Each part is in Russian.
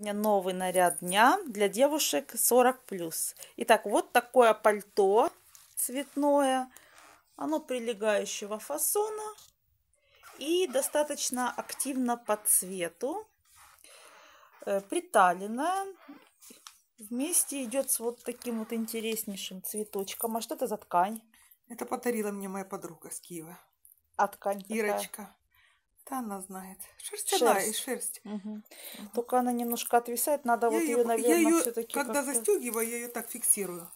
новый наряд дня для девушек 40 плюс. Итак, вот такое пальто цветное. Оно прилегающего фасона и достаточно активно по цвету. Э, приталенное. Вместе идет с вот таким вот интереснейшим цветочком. А что это за ткань? Это подарила мне моя подруга с Киева. А ткань какая? Ирочка. Да, она знает. Шерстяная шерсть. и шерсть. Угу. Только она немножко отвисает. Надо я вот ее, ее наверное, ее, все-таки. Когда застегиваю, я ее так фиксирую.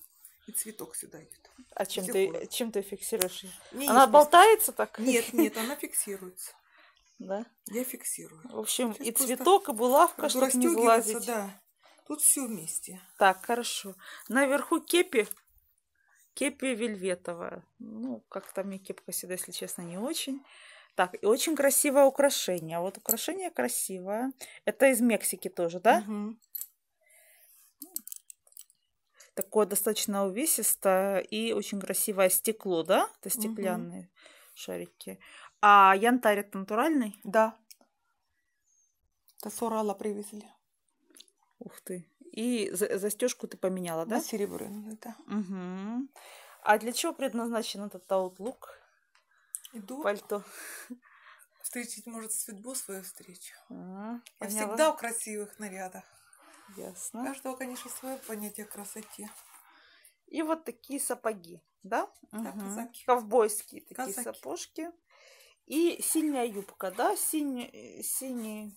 И цветок сюда идет. А чем ты, чем ты фиксируешь? Не она болтается так? Нет, нет, она фиксируется. Да? Я фиксирую. В общем, Сейчас и цветок, и булавка, чтобы не залазить. Да. Тут все вместе. Так, хорошо. Наверху кепи. Кепи вельветовая. Ну, как-то мне кепка сюда, если честно, не очень. Так, и очень красивое украшение. Вот украшение красивое. Это из Мексики тоже, да? Угу. Такое достаточно увесистое и очень красивое стекло, да? Это стеклянные угу. шарики. А янтарь это натуральный? Да. Это с Урала привезли. Ух ты. И за застежку ты поменяла, да? На серебро да. Угу. А для чего предназначен этот аутлук? Иду. Пальто. Встретить, может, судьбу свою встречу. А, Я поняла. всегда в красивых нарядах. Ясно. У каждого, конечно, свое понятие красоте. И вот такие сапоги, да? да угу. Казаки. Ковбойские такие казаки. сапожки. И синяя юбка, да? Синий, э, синий...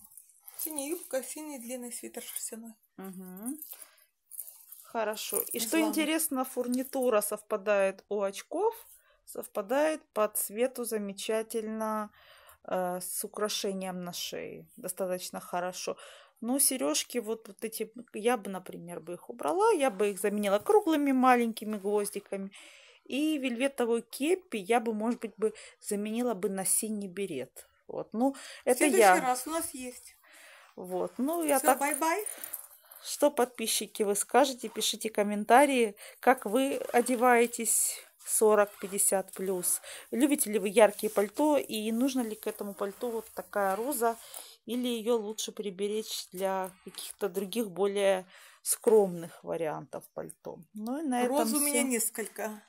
Синяя юбка, синий длинный свитер шерстяной. Угу. Хорошо. И Злам. что интересно, фурнитура совпадает у очков совпадает по цвету замечательно э, с украшением на шее. Достаточно хорошо. Но сережки вот, вот эти, я бы, например, бы их убрала, я бы их заменила круглыми маленькими гвоздиками. И вельветовой кепи я бы, может быть, бы заменила бы на синий берет. Вот, ну, это В следующий я. раз у нас есть. Вот, ну, я Всё, так... бай-бай. Что, подписчики, вы скажете? Пишите комментарии, как вы одеваетесь 40-50 плюс. Любите ли вы яркие пальто и нужно ли к этому пальто вот такая роза или ее лучше приберечь для каких-то других более скромных вариантов пальто. Ну и на Розу этом у меня все. несколько.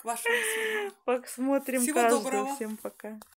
К вашему Посмотрим Всего каждого. Доброго. Всем пока.